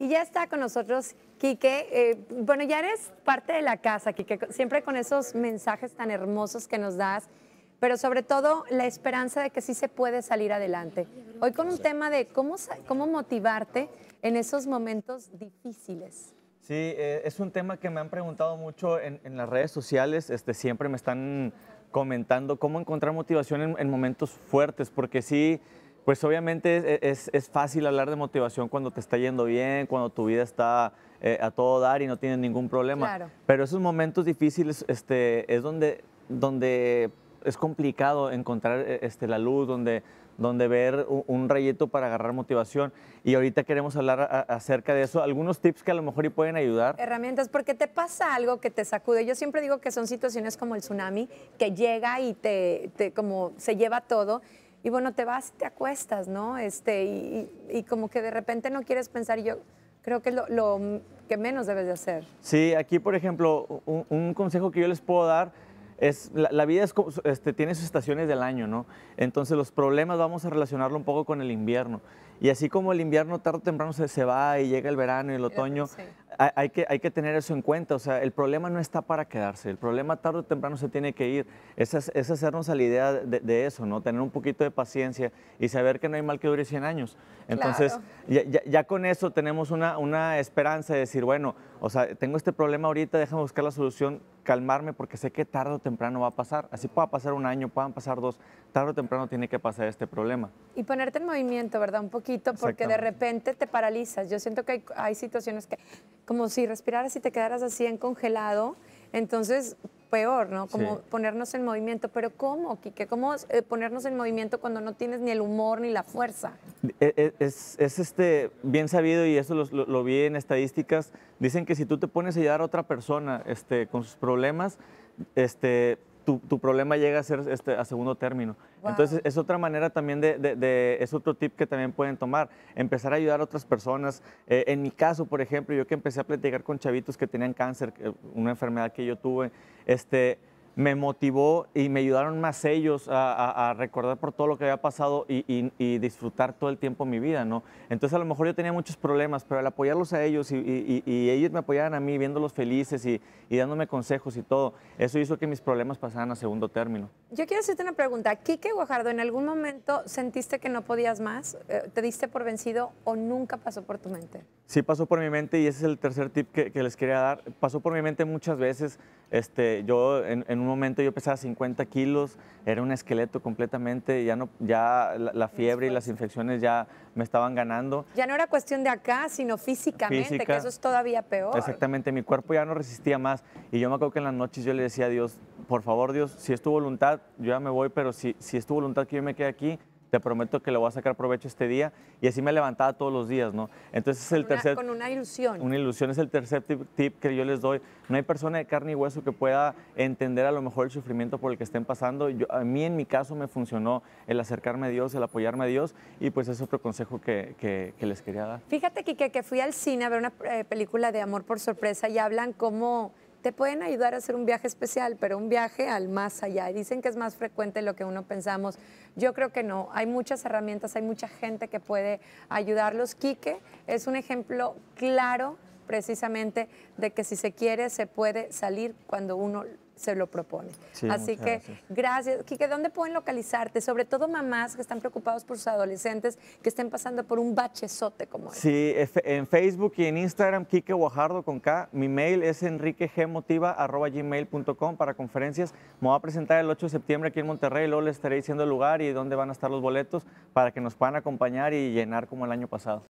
Y ya está con nosotros Quique. Eh, bueno, ya eres parte de la casa, Quique, siempre con esos mensajes tan hermosos que nos das, pero sobre todo la esperanza de que sí se puede salir adelante. Hoy con un tema de cómo, cómo motivarte en esos momentos difíciles. Sí, eh, es un tema que me han preguntado mucho en, las redes sociales, este, siempre me están comentando cómo encontrar motivación en momentos fuertes, porque sí pues obviamente e, e, es, fácil hablar de motivación cuando te está yendo bien, cuando tu vida está eh, a todo dar y no tienes ningún problema. Pero esos momentos difíciles este, es donde, donde es complicado encontrar e, este, la luz, donde, donde ver un, rayito para agarrar motivación. Y ahorita queremos hablar acerca de eso. Algunos tips que a lo mejor y pueden ayudar. Herramientas, porque te pasa algo que te sacude. Yo siempre digo que son situaciones como el tsunami, que llega y te, te como se lleva todo y bueno, te vas, te acuestas, ¿no? Este, y, como que de repente no quieres pensar, yo creo que lo, que menos debes de hacer. Sí, aquí, por ejemplo, un, consejo que yo les puedo dar es, la, vida es, este, tiene sus estaciones del año, ¿no? Entonces los problemas vamos a relacionarlo un poco con el invierno. Y así como el invierno tarde o temprano se, va y llega el verano y el otoño, sí hay que, tener eso en cuenta, o sea, el problema no está para quedarse, el problema tarde o temprano se tiene que ir, es, hacernos a la idea de, eso, ¿no? Tener un poquito de paciencia y saber que no hay mal que dure 100 años. Entonces, ya, con eso tenemos una, esperanza de decir, bueno, o sea, tengo este problema ahorita, déjame buscar la solución, calmarme porque sé que tarde o temprano va a pasar. Así pueda pasar un año, puedan pasar dos, tarde o temprano tiene que pasar este problema. Y ponerte en movimiento, ¿verdad? Un poquito, porque de repente te paralizas. Yo siento que hay situaciones que como si respiraras y te quedaras así en congelado, entonces peor, ¿no? Como ponernos en movimiento. Pero ¿cómo, Quique? ¿Cómo eh, ponernos en movimiento cuando no tienes ni el humor ni la fuerza? E, e, es, este, bien sabido y eso lo, vi en estadísticas. Dicen que si tú te pones a ayudar a otra persona este, con sus problemas, este, tu, problema llega a ser este, a segundo término. Entonces, es otra manera también de, es otro tip que también pueden tomar, empezar a ayudar a otras personas. Eh, en mi caso, por ejemplo, yo que empecé a platicar con chavitos que tenían cáncer, una enfermedad que yo tuve, este, me motivó y me ayudaron más ellos a, recordar por todo lo que había pasado y, disfrutar todo el tiempo mi vida, ¿no? Entonces a lo mejor yo tenía muchos problemas, pero al apoyarlos a ellos y, y ellos me apoyaban a mí viéndolos felices y, dándome consejos y todo, eso hizo que mis problemas pasaran a segundo término. Yo quiero hacerte una pregunta. Quique Guajardo, ¿en algún momento sentiste que no podías más? Eh, ¿Te diste por vencido o nunca pasó por tu mente? sí pasó por mi mente y ese es el tercer tip que, les quería dar. Pasó por mi mente muchas veces. Este, yo en, un momento yo pesaba 50 kilos, era un esqueleto completamente, ya no, ya la, fiebre y las infecciones ya me estaban ganando. Ya no era cuestión de acá, sino físicamente, que eso es todavía peor. Exactamente, mi cuerpo ya no resistía más y yo me acuerdo que en las noches yo le decía a Dios, por favor Dios, si es tu voluntad, yo ya me voy, pero si, si es tu voluntad que yo me quede aquí, te prometo que le voy a sacar provecho este día. Y así me levantaba todos los días, ¿no? Entonces es el tercer... Con una ilusión. Una ilusión es el tercer tip, que yo les doy. No hay persona de carne y hueso que pueda entender a lo mejor el sufrimiento por el que estén pasando. Yo, a mí en mi caso me funcionó el acercarme a Dios, el apoyarme a Dios y pues es otro consejo que, les quería dar. Fíjate, Kike, que fui al cine a ver una eh, película de Amor por Sorpresa y hablan cómo... Como te pueden ayudar a hacer un viaje especial, pero un viaje al más allá. Dicen que es más frecuente lo que uno pensamos. Yo creo que no. Hay muchas herramientas, hay mucha gente que puede ayudarlos. Quique es un ejemplo claro precisamente de que si se quiere se puede salir cuando uno se lo propone. Así que gracias. Quique, ¿dónde pueden localizarte? Sobre todo mamás que están preocupados por sus adolescentes que estén pasando por un bachezote como este. Sí, en Facebook y en Instagram, Quique Guajardo con K. Mi mail es enriquegmotiva.gmail.com para conferencias. Me voy a presentar el 8 de septiembre aquí en Monterrey. Luego les estaré diciendo el lugar y dónde van a estar los boletos para que nos puedan acompañar y llenar como el año pasado.